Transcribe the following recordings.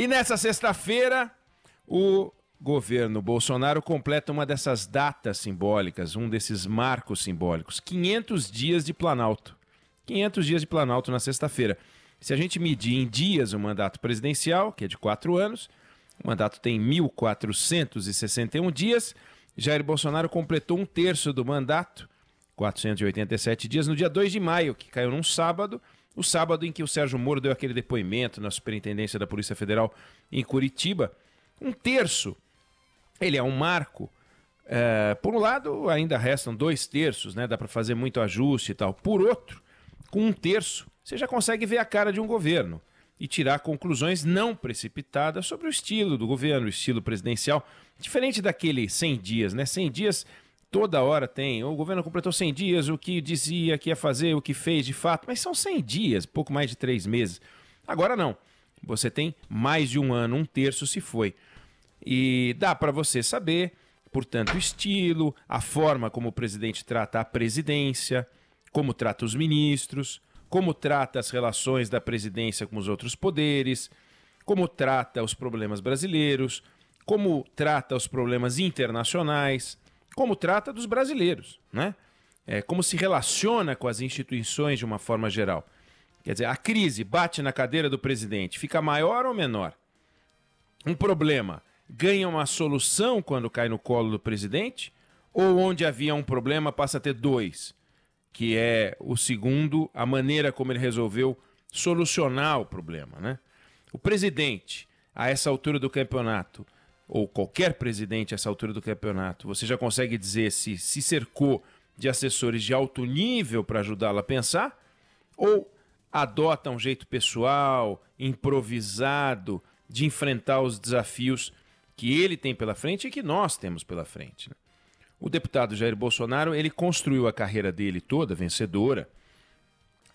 E nessa sexta-feira, o governo Bolsonaro completa uma dessas datas simbólicas, um desses marcos simbólicos, 500 dias de Planalto. 500 dias de Planalto na sexta-feira. Se a gente medir em dias o mandato presidencial, que é de quatro anos, o mandato tem 1.461 dias, Jair Bolsonaro completou um terço do mandato, 487 dias, no dia 2 de maio, que caiu num sábado, o sábado em que o Sérgio Moro deu aquele depoimento na Superintendência da Polícia Federal em Curitiba. Um terço, ele é um marco. É, por um lado, ainda restam dois terços, né? Dá para fazer muito ajuste e tal. Por outro, com um terço, você já consegue ver a cara de um governo e tirar conclusões não precipitadas sobre o estilo do governo, o estilo presidencial, diferente daquele 100 dias, né? 100 dias Toda hora tem. O governo completou 100 dias, o que dizia que ia fazer, o que fez de fato, mas são 100 dias, pouco mais de 3 meses. Agora não. Você tem mais de um ano, um terço se foi. E dá para você saber, portanto, o estilo, a forma como o presidente trata a presidência, como trata os ministros, como trata as relações da presidência com os outros poderes, como trata os problemas brasileiros, como trata os problemas internacionais como trata dos brasileiros, né? É, como se relaciona com as instituições de uma forma geral. Quer dizer, a crise bate na cadeira do presidente, fica maior ou menor? Um problema ganha uma solução quando cai no colo do presidente? Ou onde havia um problema passa a ter dois? Que é o segundo, a maneira como ele resolveu solucionar o problema, né? O presidente, a essa altura do campeonato, ou qualquer presidente a essa altura do campeonato, você já consegue dizer se se cercou de assessores de alto nível para ajudá-la a pensar? Ou adota um jeito pessoal, improvisado, de enfrentar os desafios que ele tem pela frente e que nós temos pela frente? Né? O deputado Jair Bolsonaro, ele construiu a carreira dele toda, vencedora,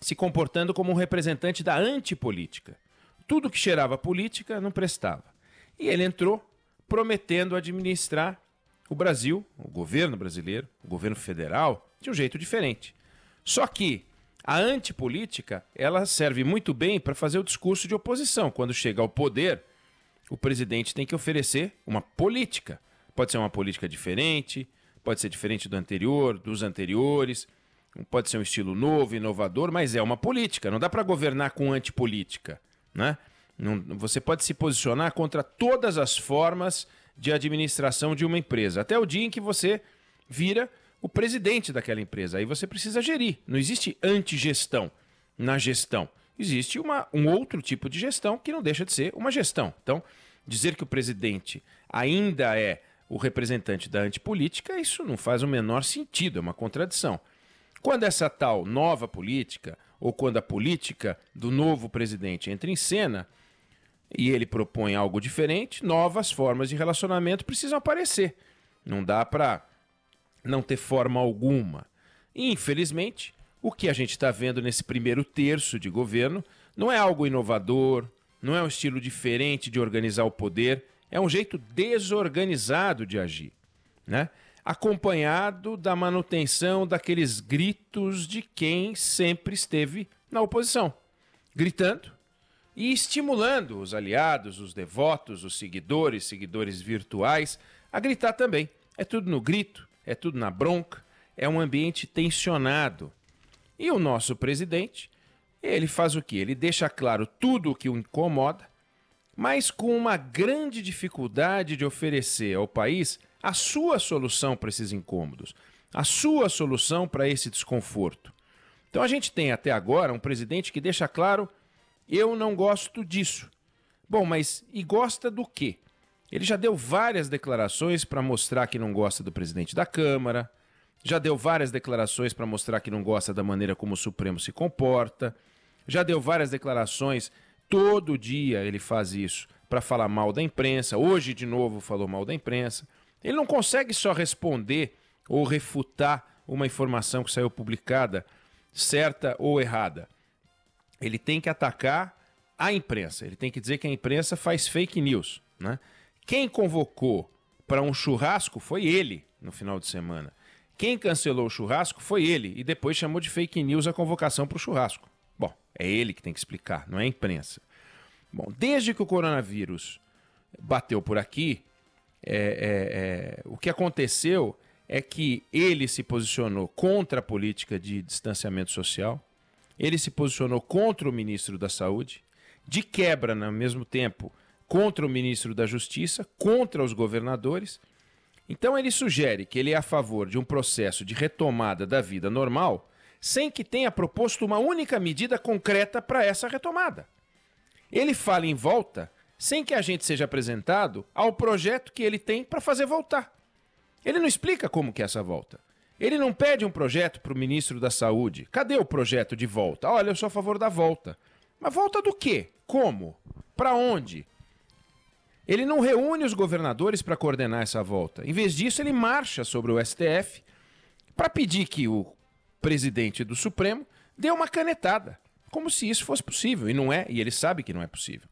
se comportando como um representante da antipolítica. Tudo que cheirava política não prestava. E ele entrou prometendo administrar o Brasil, o governo brasileiro, o governo federal, de um jeito diferente. Só que a antipolítica, ela serve muito bem para fazer o discurso de oposição. Quando chega ao poder, o presidente tem que oferecer uma política. Pode ser uma política diferente, pode ser diferente do anterior, dos anteriores, pode ser um estilo novo, inovador, mas é uma política. Não dá para governar com antipolítica, né? você pode se posicionar contra todas as formas de administração de uma empresa, até o dia em que você vira o presidente daquela empresa. Aí você precisa gerir. Não existe antigestão na gestão. Existe uma, um outro tipo de gestão que não deixa de ser uma gestão. Então, dizer que o presidente ainda é o representante da antipolítica, isso não faz o menor sentido, é uma contradição. Quando essa tal nova política, ou quando a política do novo presidente entra em cena, e ele propõe algo diferente, novas formas de relacionamento precisam aparecer. Não dá para não ter forma alguma. E, infelizmente, o que a gente está vendo nesse primeiro terço de governo não é algo inovador, não é um estilo diferente de organizar o poder, é um jeito desorganizado de agir, né? acompanhado da manutenção daqueles gritos de quem sempre esteve na oposição, gritando e estimulando os aliados, os devotos, os seguidores, seguidores virtuais, a gritar também. É tudo no grito, é tudo na bronca, é um ambiente tensionado. E o nosso presidente, ele faz o que? Ele deixa claro tudo o que o incomoda, mas com uma grande dificuldade de oferecer ao país a sua solução para esses incômodos, a sua solução para esse desconforto. Então a gente tem até agora um presidente que deixa claro eu não gosto disso. Bom, mas e gosta do quê? Ele já deu várias declarações para mostrar que não gosta do presidente da Câmara, já deu várias declarações para mostrar que não gosta da maneira como o Supremo se comporta, já deu várias declarações, todo dia ele faz isso para falar mal da imprensa, hoje de novo falou mal da imprensa. Ele não consegue só responder ou refutar uma informação que saiu publicada, certa ou errada ele tem que atacar a imprensa. Ele tem que dizer que a imprensa faz fake news. Né? Quem convocou para um churrasco foi ele no final de semana. Quem cancelou o churrasco foi ele e depois chamou de fake news a convocação para o churrasco. Bom, é ele que tem que explicar, não é a imprensa. Bom, desde que o coronavírus bateu por aqui, é, é, é, o que aconteceu é que ele se posicionou contra a política de distanciamento social, ele se posicionou contra o ministro da Saúde, de quebra, no né, mesmo tempo, contra o ministro da Justiça, contra os governadores. Então, ele sugere que ele é a favor de um processo de retomada da vida normal, sem que tenha proposto uma única medida concreta para essa retomada. Ele fala em volta sem que a gente seja apresentado ao projeto que ele tem para fazer voltar. Ele não explica como que é essa volta. Ele não pede um projeto para o ministro da Saúde. Cadê o projeto de volta? Olha, eu sou a favor da volta. Mas volta do quê? Como? Para onde? Ele não reúne os governadores para coordenar essa volta. Em vez disso, ele marcha sobre o STF para pedir que o presidente do Supremo dê uma canetada, como se isso fosse possível. E não é, e ele sabe que não é possível.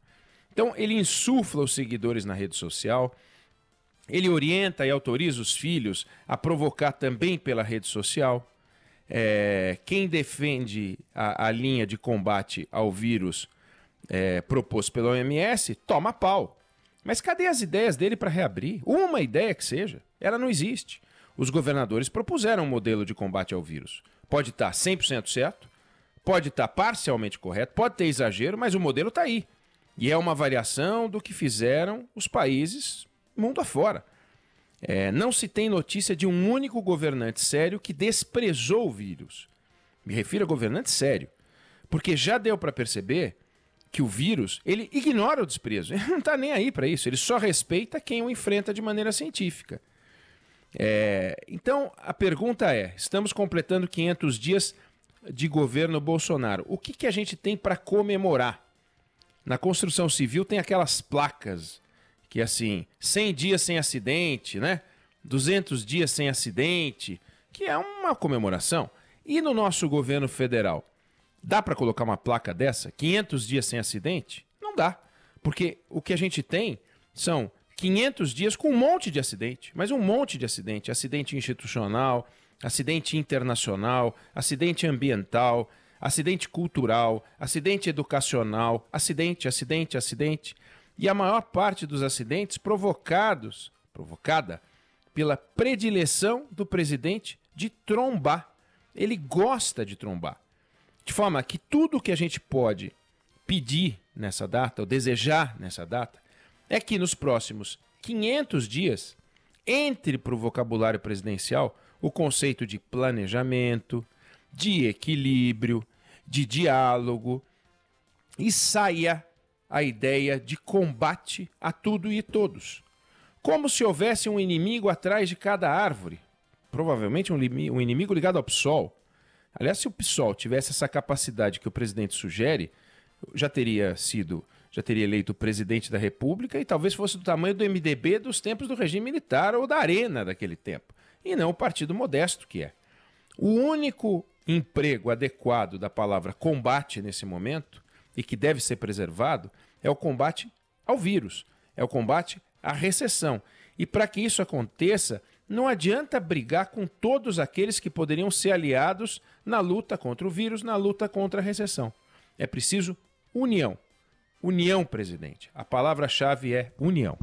Então, ele insufla os seguidores na rede social, ele orienta e autoriza os filhos a provocar também pela rede social. É, quem defende a, a, linha de combate ao vírus é, proposto pela OMS toma pau. Mas cadê as ideias dele para reabrir? Uma ideia que seja, ela não existe. Os governadores propuseram um modelo de combate ao vírus. Pode tá estar 100% certo, pode estar tá parcialmente correto, pode ter exagero, mas o modelo está aí. E é uma variação do que fizeram os países mundo afora. É, não se tem notícia de um único governante sério que desprezou o vírus. Me refiro a governante sério. Porque já deu para perceber que o vírus, ele ignora o desprezo. Ele não está nem aí para isso. Ele só respeita quem o enfrenta de maneira científica. É, então, a pergunta é: estamos completando 500 dias de governo Bolsonaro. O que, que a gente tem para comemorar? Na construção civil tem aquelas placas que assim, 100 dias sem acidente, né? 200 dias sem acidente, que é uma comemoração. E no nosso governo federal, dá para colocar uma placa dessa? 500 dias sem acidente? Não dá, porque o que a gente tem são 500 dias com um monte de acidente, mas um monte de acidente, acidente institucional, acidente internacional, acidente ambiental, acidente cultural, acidente educacional, acidente, acidente, acidente e a maior parte dos acidentes provocados, provocada pela predileção do presidente de trombar. Ele gosta de trombar. De forma que tudo que a gente pode pedir nessa data, ou desejar nessa data, é que nos próximos 500 dias entre para o vocabulário presidencial o conceito de planejamento, de equilíbrio, de diálogo e saia a ideia de combate a tudo e todos. Como se houvesse um inimigo atrás de cada árvore, provavelmente um, um inimigo ligado ao PSOL. Aliás, se o PSOL tivesse essa capacidade que o presidente sugere, já teria sido, já teria eleito presidente da República e talvez fosse do tamanho do MDB dos tempos do regime militar ou da Arena daquele tempo, e não o partido modesto que é. O único emprego adequado da palavra combate nesse momento e que deve ser preservado é o combate ao vírus, é o combate à recessão. E para que isso aconteça, não adianta brigar com todos aqueles que poderiam ser aliados na luta contra o vírus, na luta contra a recessão. É preciso união. União, presidente. A palavra-chave é união.